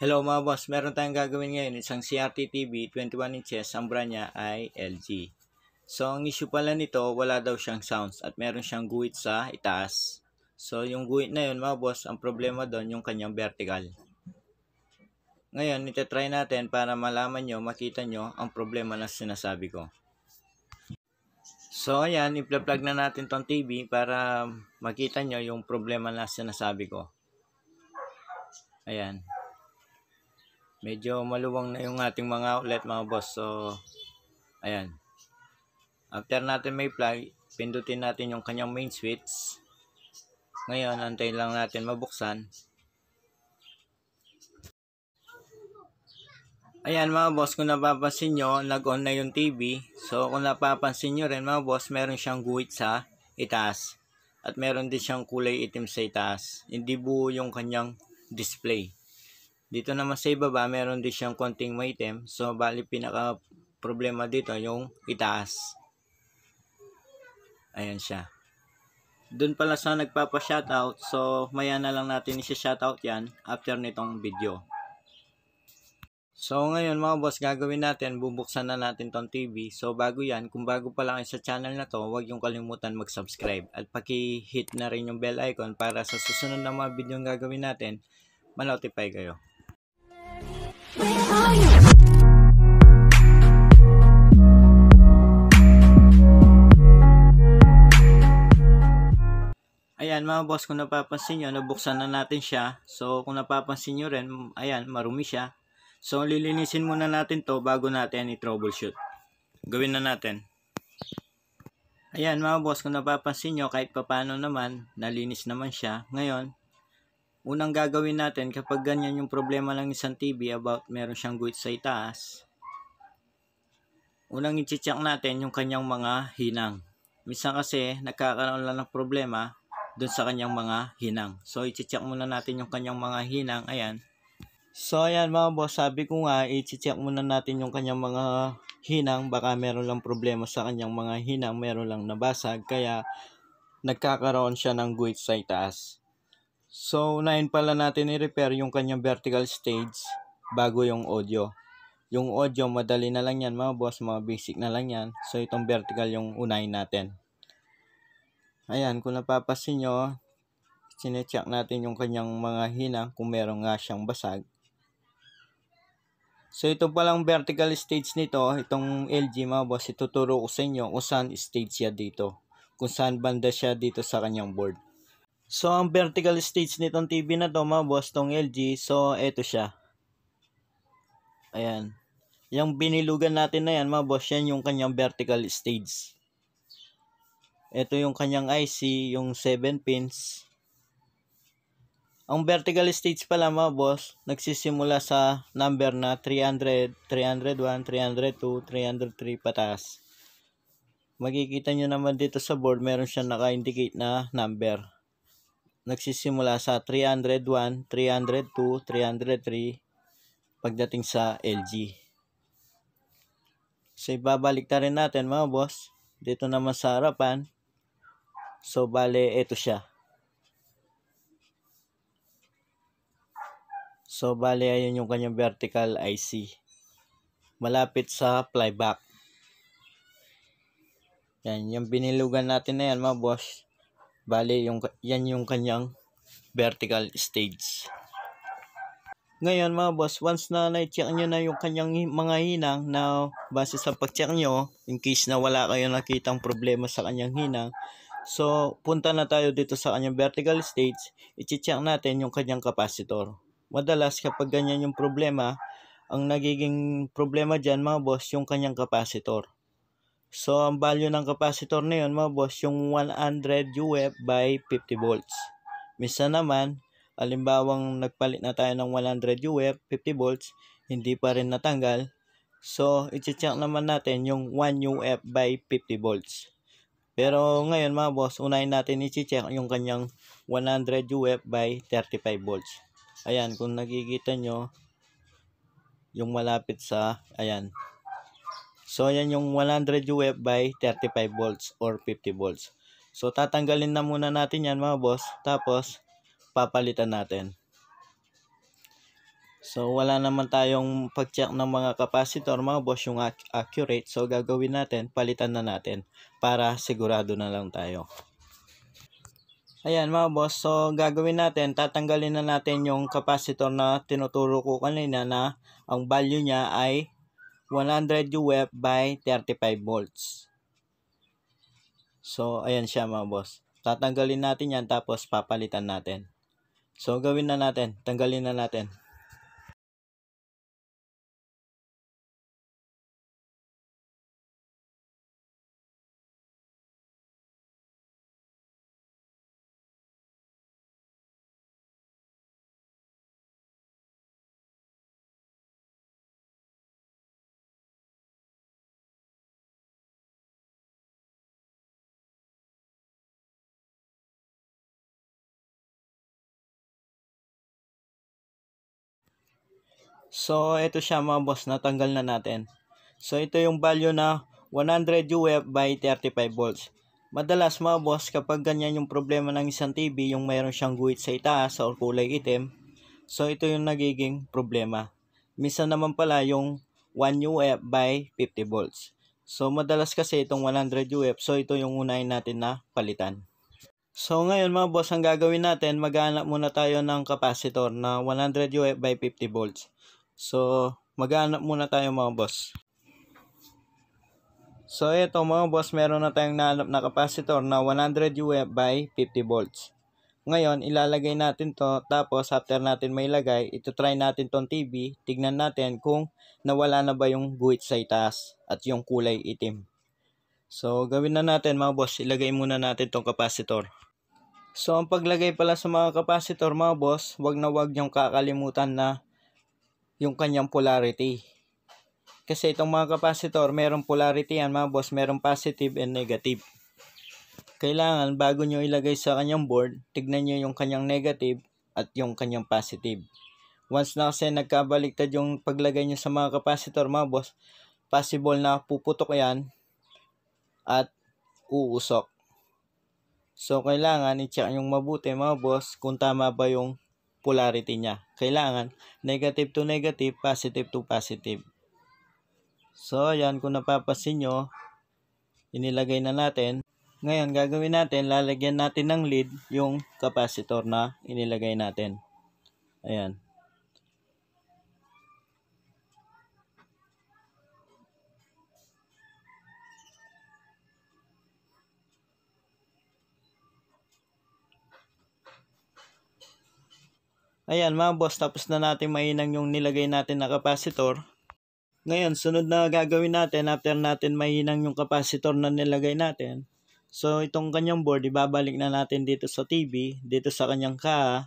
Hello mga boss, meron tayong gagawin ngayon isang CRT TV 21 inches, ang brand niya ay LG. So ang issue pala nito, wala daw siyang sounds at meron siyang guhit sa itaas. So yung guhit na yun mga boss, ang problema doon yung kanyang vertical. Ngayon, try natin para malaman nyo, makita nyo ang problema na sinasabi ko. So ayan, i-plug na natin tong TV para makita nyo yung problema na sinasabi ko. Ayan medyo maluwang na yung ating mga outlet mga boss. So, ayan. After natin may plug pindutin natin yung kanyang main switch. Ngayon, antayin lang natin mabuksan. Ayan mga boss, kung napapansin nyo, nag-on na yung TV. So, kung napapansin nyo rin mga boss, meron siyang guhit sa itaas. At meron din siyang kulay itim sa itaas. Hindi buo yung kanyang display. Dito naman sa ibaba, meron din siyang konting maitim. So, bali pinaka problema dito yung itaas. Ayan siya. Doon pala sa nagpapa-shoutout. So, maya na lang natin i-shoutout yan after nitong video. So, ngayon mga boss, gagawin natin, bubuksan na natin tong TV. So, bago yan, kung bago pa lang kayo sa channel na to, huwag yung kalimutan mag-subscribe. At paki-hit na rin yung bell icon para sa susunod na mga video yung gagawin natin, manotify kayo. Ayan mga boss, kung napapansin nyo, nabuksan na natin siya. So kung napapansin nyo rin, ayan, marumi siya. So lilinisin muna natin to bago natin i-troubleshoot. Gawin na natin. Ayan mga boss, kung napapansin nyo, kahit papano naman, nalinis naman siya. Ngayon, unang gagawin natin kapag ganyan yung problema ng isang TV about meron siyang guhit sa itaas, unang i-check natin yung kanyang mga hinang. Minsan kasi nagkakaroon lang ng problema doon sa kanyang mga hinang. So i-check muna natin yung kanyang mga hinang. Ayan. So ayan mga boss, sabi ko nga i-check muna natin yung kanyang mga hinang. Baka meron lang problema sa kanyang mga hinang, meron lang nabasag kaya nagkakaroon siya ng guhit sa itaas. So, unahin pala natin i-repair yung kanyang vertical stage bago yung audio. Yung audio, madali na lang yan mga boss, mga basic na lang yan. So, itong vertical yung unahin natin. Ayan, kung napapasin nyo, sinecheck natin yung kanyang mga hina kung meron nga siyang basag. So, ito palang vertical stage nito, itong LG mga boss, ituturo ko sa inyo kung saan stage siya dito. Kung saan banda siya dito sa kanyang board. So, ang vertical stage nitong TV na to, mga boss, tong LG. So, eto siya. Ayan. Yung binilugan natin na yan, mga boss, yan yung kanyang vertical stage. Ito yung kanyang IC, yung 7 pins. Ang vertical stage pala, mga boss, nagsisimula sa number na 300, 301, 302, 303 pataas. Makikita nyo naman dito sa board, meron siyang naka-indicate na number nagsisimula sa 301, 302, 303 pagdating sa LG. So ibabalik na rin natin mga boss. Dito naman sa harapan. So bale ito siya. So bale ayun yung kanyang vertical IC. Malapit sa flyback. Yan, yung binilugan natin na yan mga boss. Bale, yung, yan yung kanyang vertical stage. Ngayon mga boss, once na na-check nyo na yung kanyang mga hinang na base sa pag-check nyo, in case na wala kayong nakitang problema sa kanyang hinang, so punta na tayo dito sa kanyang vertical stage, i-check natin yung kanyang capacitor. Madalas kapag ganyan yung problema, ang nagiging problema dyan mga boss, yung kanyang capacitor. So, ang value ng capacitor na yun, mga boss, yung 100 UF by 50 volts. Misa naman, alimbawang nagpalit na tayo ng 100 UF, 50 volts, hindi pa rin natanggal. So, iti-check naman natin yung 1 UF by 50 volts. Pero ngayon mga boss, unahin natin iti-check yung kanyang 100 UF by 35 volts. Ayan, kung nakikita nyo, yung malapit sa, ayan, So, ayan yung 100 UF by 35 volts or 50 volts. So, tatanggalin na muna natin yan mga boss. Tapos, papalitan natin. So, wala naman tayong pag-check ng mga capacitor mga boss yung accurate. So, gagawin natin, palitan na natin para sigurado na lang tayo. Ayan mga boss, so gagawin natin, tatanggalin na natin yung capacitor na tinuturo ko kanina na ang value niya ay 100 UF by 35 volts. So, ayan siya mga boss. Tatanggalin natin yan tapos papalitan natin. So, gawin na natin. Tanggalin na natin. So, ito siya mga boss, natanggal na natin. So, ito yung value na 100 UF by 35 volts. Madalas mga boss, kapag ganyan yung problema ng isang TV, yung mayroon siyang guhit sa itaas or kulay itim, so ito yung nagiging problema. Minsan naman pala yung 1 UF by 50 volts. So, madalas kasi itong 100 UF, so ito yung unahin natin na palitan. So ngayon mga boss, ang gagawin natin, maghanap muna tayo ng capacitor na 100 UF by 50 volts. So, maghanap muna tayo mga boss. So, ito mga boss, meron na tayong nahanap na capacitor na 100 UF by 50 volts. Ngayon, ilalagay natin to tapos after natin may lagay, ito try natin tong TV, tignan natin kung nawala na ba yung guhit sa itaas at yung kulay itim. So, gawin na natin mga boss, ilagay muna natin tong capacitor. So, ang paglagay pala sa mga capacitor mga boss, wag na wag yung kakalimutan na yung kanyang polarity. Kasi itong mga capacitor, merong polarity yan mga boss, merong positive and negative. Kailangan bago nyo ilagay sa kanyang board, tignan nyo yung kanyang negative at yung kanyang positive. Once na kasi nagkabaliktad yung paglagay nyo sa mga capacitor mga boss, possible na puputok yan at uusok. So, kailangan i-check yung mabuti mga boss kung tama ba yung polarity niya. Kailangan negative to negative, positive to positive. So, yan kung napapasin nyo, inilagay na natin. Ngayon, gagawin natin, lalagyan natin ng lead yung capacitor na inilagay natin. Ayan. Ayan mga boss, tapos na natin mainang yung nilagay natin na capacitor. Ngayon, sunod na gagawin natin after natin mahinang yung capacitor na nilagay natin. So, itong kanyang board, ibabalik na natin dito sa TV, dito sa kanyang ka.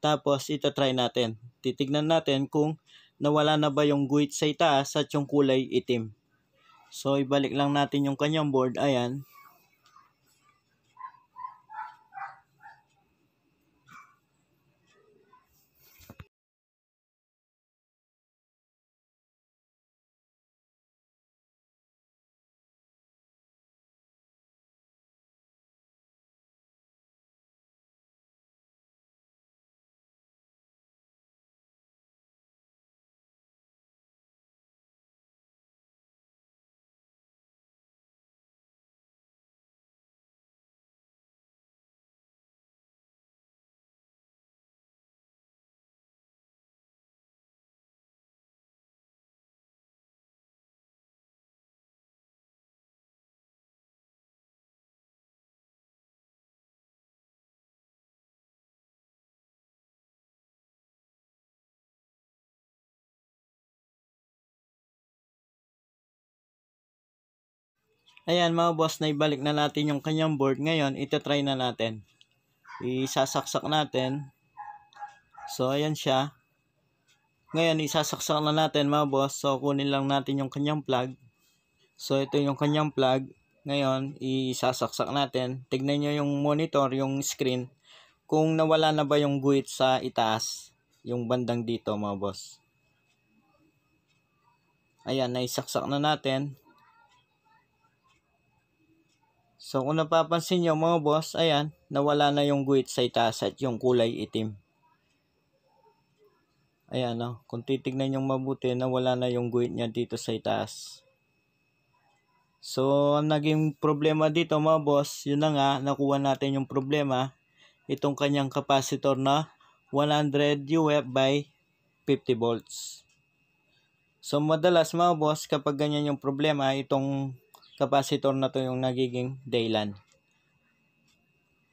Tapos, itatry natin. Titignan natin kung nawala na ba yung guhit sa itaas at yung kulay itim. So, ibalik lang natin yung kanyang board. Ayan. Ayan mga boss, naibalik na natin yung kanyang board. Ngayon, ito try na natin. Isasaksak natin. So, ayan siya. Ngayon, isasaksak na natin mga boss. So, kunin lang natin yung kanyang plug. So, ito yung kanyang plug. Ngayon, isasaksak natin. Tignan nyo yung monitor, yung screen. Kung nawala na ba yung guhit sa itaas. Yung bandang dito mga boss. Ayan, naisaksak na natin. So kung napapansin nyo mga boss, ayan, nawala na yung guit sa itaas at yung kulay itim. Ayan o, oh, kung titignan nyo mabuti, nawala na yung guit niya dito sa itaas. So, ang naging problema dito mga boss, yun na nga, nakuha natin yung problema. Itong kanyang capacitor na 100 UF by 50 volts. So, madalas mga boss, kapag ganyan yung problema, itong capacitor na to yung nagiging daylan.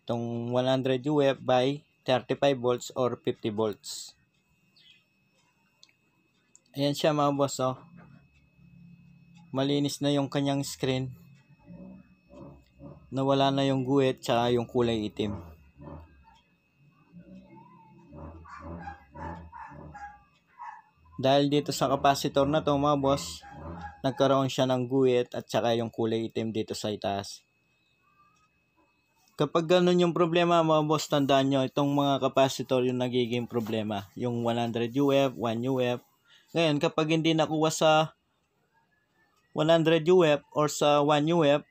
Itong 100 UF by 35 volts or 50 volts. Ayan siya mga boss oh. Malinis na yung kanyang screen. Nawala na yung guhit tsaka yung kulay itim. Dahil dito sa capacitor na to mga boss, nagkaroon siya ng guhit at saka yung kulay itim dito sa itaas. Kapag ganun yung problema, mga boss, tandaan nyo, itong mga capacitor yung nagiging problema. Yung 100 UF, 1 UF. Ngayon, kapag hindi nakuha sa 100 UF or sa 1 UF,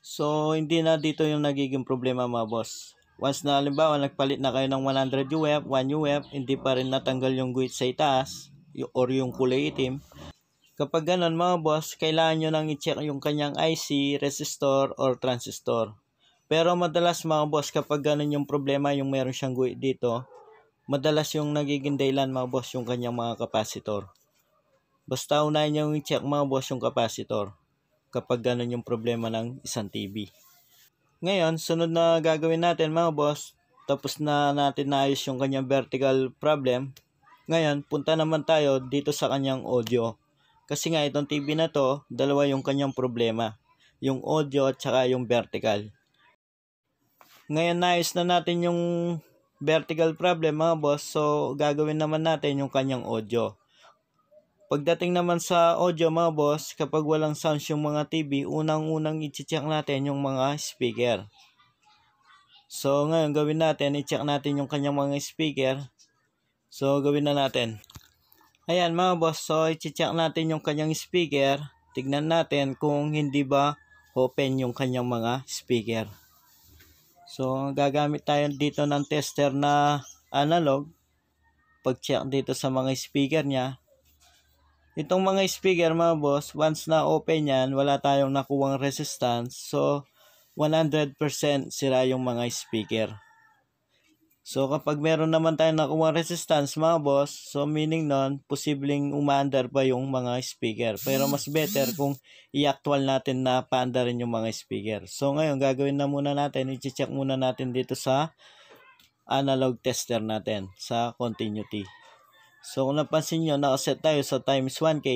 so hindi na dito yung nagiging problema, mga boss. Once na, halimbawa, nagpalit na kayo ng 100 UF, 1 UF, hindi pa rin natanggal yung guhit sa itaas or yung kulay itim, Kapag ganun mga boss, kailangan nyo nang i-check yung kanyang IC, resistor, or transistor. Pero madalas mga boss, kapag ganun yung problema yung meron siyang guhit dito, madalas yung nagiging dahilan mga boss yung kanyang mga kapasitor. Basta unahin nyo yung i-check mga boss yung kapasitor kapag ganun yung problema ng isang TV. Ngayon, sunod na gagawin natin mga boss, tapos na natin naayos yung kanyang vertical problem. Ngayon, punta naman tayo dito sa kanyang audio kasi nga itong TV na to, dalawa yung kanyang problema. Yung audio at saka yung vertical. Ngayon naayos na natin yung vertical problem mga boss. So gagawin naman natin yung kanyang audio. Pagdating naman sa audio mga boss, kapag walang sounds yung mga TV, unang-unang i-check natin yung mga speaker. So ngayon gawin natin, i-check natin yung kanyang mga speaker. So gawin na natin. Ayan mga boss, so i-check natin yung kanyang speaker. Tignan natin kung hindi ba open yung kanyang mga speaker. So gagamit tayo dito ng tester na analog. Pag-check dito sa mga speaker niya. Itong mga speaker mga boss, once na open yan, wala tayong nakuwang resistance. So 100% sira yung mga speaker. So kapag meron naman tayong nakuha resistance mga boss, so meaning nun, posibleng umaandar pa yung mga speaker. Pero mas better kung i-actual natin na paanda rin yung mga speaker. So ngayon gagawin na muna natin, i-check muna natin dito sa analog tester natin sa continuity. So kung napansin nyo, nakaset tayo sa times 1K.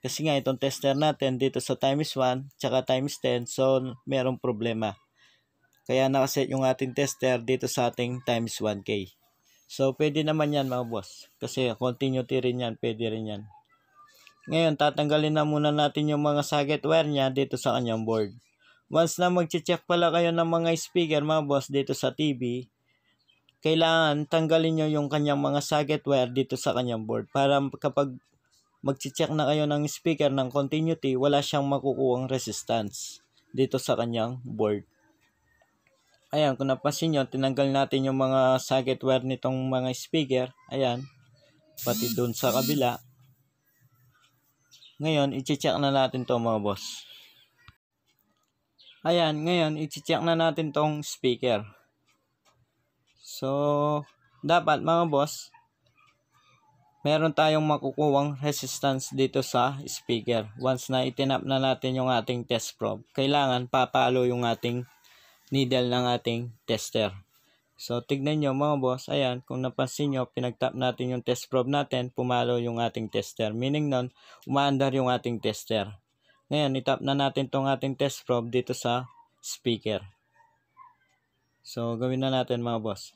Kasi nga itong tester natin dito sa times 1 tsaka times 10, so merong problema. Kaya nakaset yung ating tester dito sa ating times 1K. So, pwede naman yan mga boss. Kasi continuity rin yan. Pwede rin yan. Ngayon, tatanggalin na muna natin yung mga socket wire niya dito sa kanyang board. Once na mag-check pala kayo ng mga speaker mga boss dito sa TV, kailangan tanggalin nyo yung kanyang mga socket wire dito sa kanyang board para kapag mag-check na kayo ng speaker ng continuity, wala siyang makukuhang resistance dito sa kanyang board ayan, kung napansin nyo, tinanggal natin yung mga socket wire nitong mga speaker. Ayan, pati doon sa kabila. Ngayon, i-check na natin to mga boss. Ayan, ngayon, i-check na natin tong speaker. So, dapat mga boss, meron tayong makukuwang resistance dito sa speaker. Once na itinap na natin yung ating test probe, kailangan papalo yung ating needle ng ating tester. So, tignan nyo mga boss, ayan, kung napansin nyo, pinagtap natin yung test probe natin, pumalo yung ating tester. Meaning nun, umaandar yung ating tester. Ngayon, itap na natin tong ating test probe dito sa speaker. So, gawin na natin mga boss.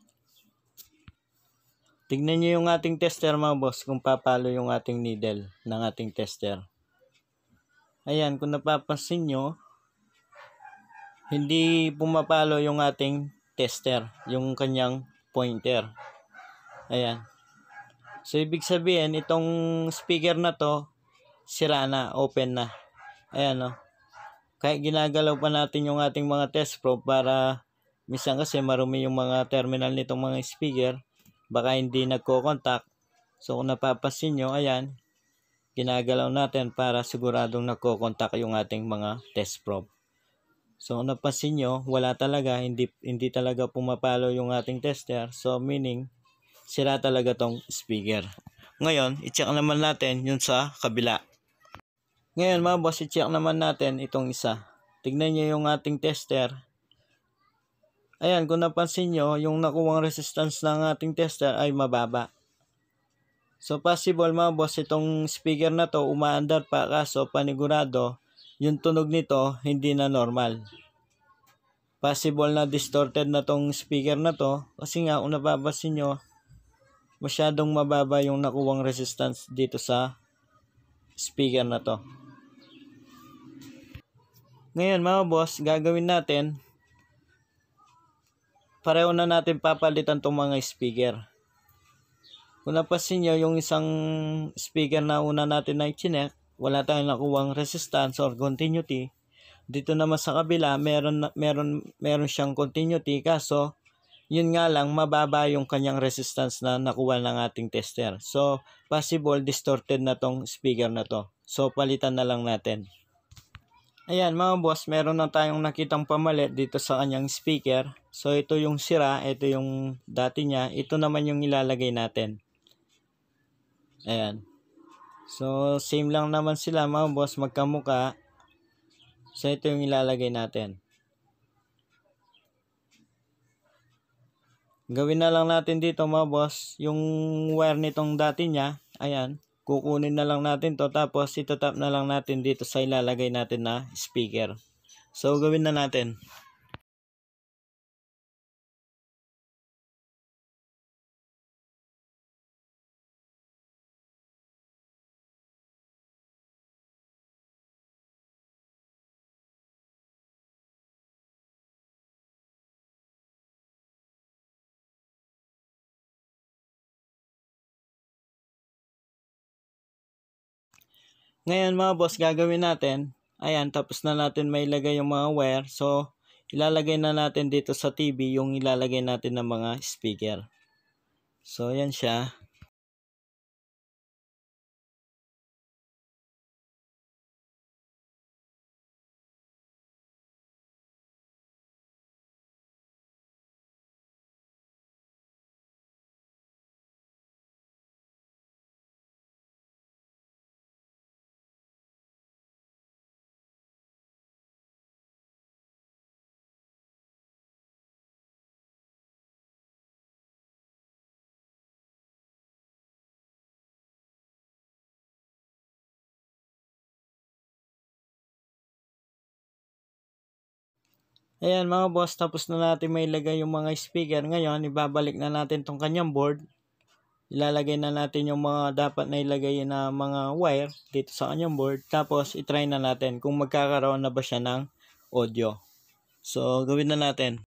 Tignan nyo yung ating tester mga boss, kung papalo yung ating needle ng ating tester. Ayan, kung napapansin nyo, hindi pumapalo yung ating tester, yung kanyang pointer. Ayan. So, ibig sabihin, itong speaker na to, sira na, open na. Ayan, no. Oh. Kahit ginagalaw pa natin yung ating mga test probe para minsan kasi marumi yung mga terminal nitong mga speaker, baka hindi nagko-contact. So, kung napapansin nyo, ayan, ginagalaw natin para siguradong nagko-contact yung ating mga test probe. So napansin nyo, wala talaga, hindi, hindi talaga pumapalo yung ating tester. So meaning, sira talaga tong speaker. Ngayon, i-check naman natin yun sa kabila. Ngayon mga boss, i-check naman natin itong isa. Tignan nyo yung ating tester. Ayan, kung napansin nyo, yung nakuwang resistance ng ating tester ay mababa. So possible mga boss, itong speaker na to umaandar pa kaso panigurado yung tunog nito hindi na normal. Possible na distorted na tong speaker na to kasi nga kung napapansin nyo, masyadong mababa yung nakuwang resistance dito sa speaker na to. Ngayon mga boss, gagawin natin pareho na natin papalitan tong mga speaker. Kung napansin nyo, yung isang speaker na una natin na i-chinect, wala tayong nakuwang resistance or continuity. Dito naman sa kabila, meron, meron, meron siyang continuity kaso yun nga lang mababa yung kanyang resistance na nakuha ng ating tester. So, possible distorted na tong speaker na to. So, palitan na lang natin. Ayan mga boss, meron na tayong nakitang pamalit dito sa kanyang speaker. So, ito yung sira, ito yung dati niya, ito naman yung ilalagay natin. Ayan. So, same lang naman sila mga boss, magkamuka. So, ito yung ilalagay natin. Gawin na lang natin dito mga boss, yung wire nitong dati niya, ayan, kukunin na lang natin to tapos itatap na lang natin dito sa ilalagay natin na speaker. So, gawin na natin. Ngayon mga boss, gagawin natin, ayan, tapos na natin mailagay yung mga wire. So, ilalagay na natin dito sa TV yung ilalagay natin ng mga speaker. So, ayan siya. Ayan mga boss, tapos na natin may ilagay yung mga speaker. Ngayon, ibabalik na natin tong kanyang board. Ilalagay na natin yung mga dapat na ilagay na mga wire dito sa kanyang board. Tapos, itry na natin kung magkakaroon na ba siya ng audio. So, gawin na natin.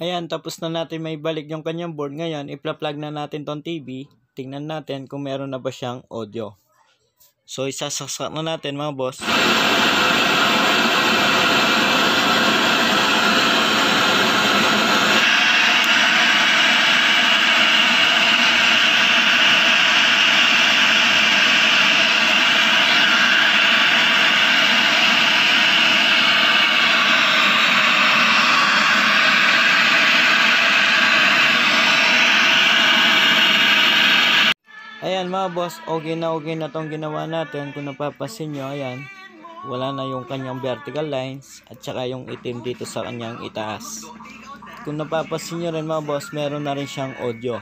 Ayan, tapos na natin may balik yung kanyang board. Ngayon, ipla plug na natin tong TV. Tingnan natin kung meron na ba siyang audio. So, isasaksak na natin mga boss. Ayan mga boss, okay na okay na tong ginawa natin. Kung napapasin nyo, ayan, wala na yung kanyang vertical lines at saka yung itim dito sa kanyang itaas. Kung napapasin nyo rin mga boss, meron na rin siyang audio.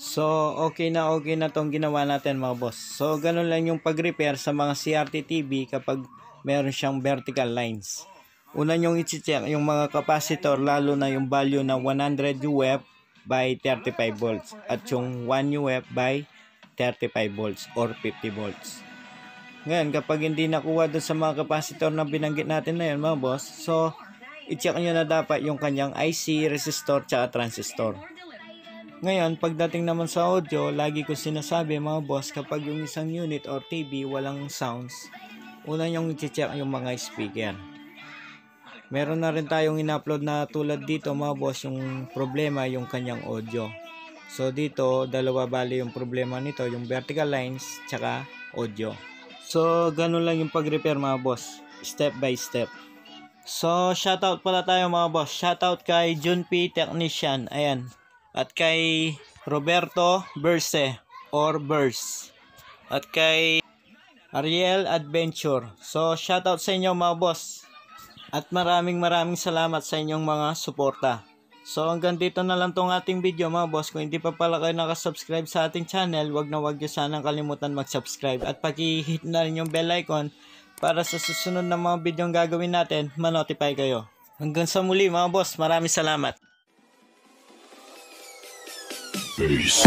So, okay na okay na tong ginawa natin mga boss. So, ganun lang yung pag-repair sa mga CRT TV kapag meron siyang vertical lines. Una nyong i-check yung mga capacitor lalo na yung value na 100 UF by 35 volts at yung 1 UF by 35 volts or 50 volts. Ngayon, kapag hindi nakuha doon sa mga kapasitor na binanggit natin na yun mga boss, so, i-check nyo na dapat yung kanyang IC, resistor, tsaka transistor. Ngayon, pagdating naman sa audio, lagi ko sinasabi mga boss, kapag yung isang unit or TV walang sounds, una yung i-check yung mga speaker. Meron na rin tayong in-upload na tulad dito mga boss yung problema yung kanyang audio. So dito dalawa bali yung problema nito yung vertical lines tsaka audio. So ganun lang yung pag-repair mga boss. Step by step. So shoutout pala tayo mga boss. Shoutout kay P Technician. Ayan. At kay Roberto Berse or Bers. At kay Ariel Adventure. So shoutout sa inyo mga boss. At maraming maraming salamat sa inyong mga suporta. So hanggang dito na lang tong ating video mga boss. Kung hindi pa pala kayo nakasubscribe sa ating channel, wag na wag nyo sanang kalimutan mag-subscribe. At paki-hit na rin yung bell icon para sa susunod na mga video gagawin natin, manotify kayo. Hanggang sa muli mga boss, maraming salamat. Peace.